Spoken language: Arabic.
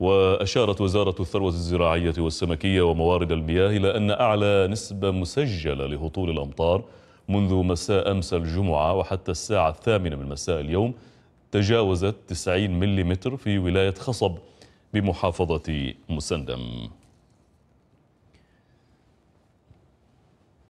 وأشارت وزارة الثروة الزراعية والسمكية وموارد المياه إلى أن أعلى نسبة مسجلة لهطول الأمطار منذ مساء أمس الجمعة وحتى الساعة الثامنة من مساء اليوم تجاوزت 90 ملم في ولاية خصب بمحافظة مسندم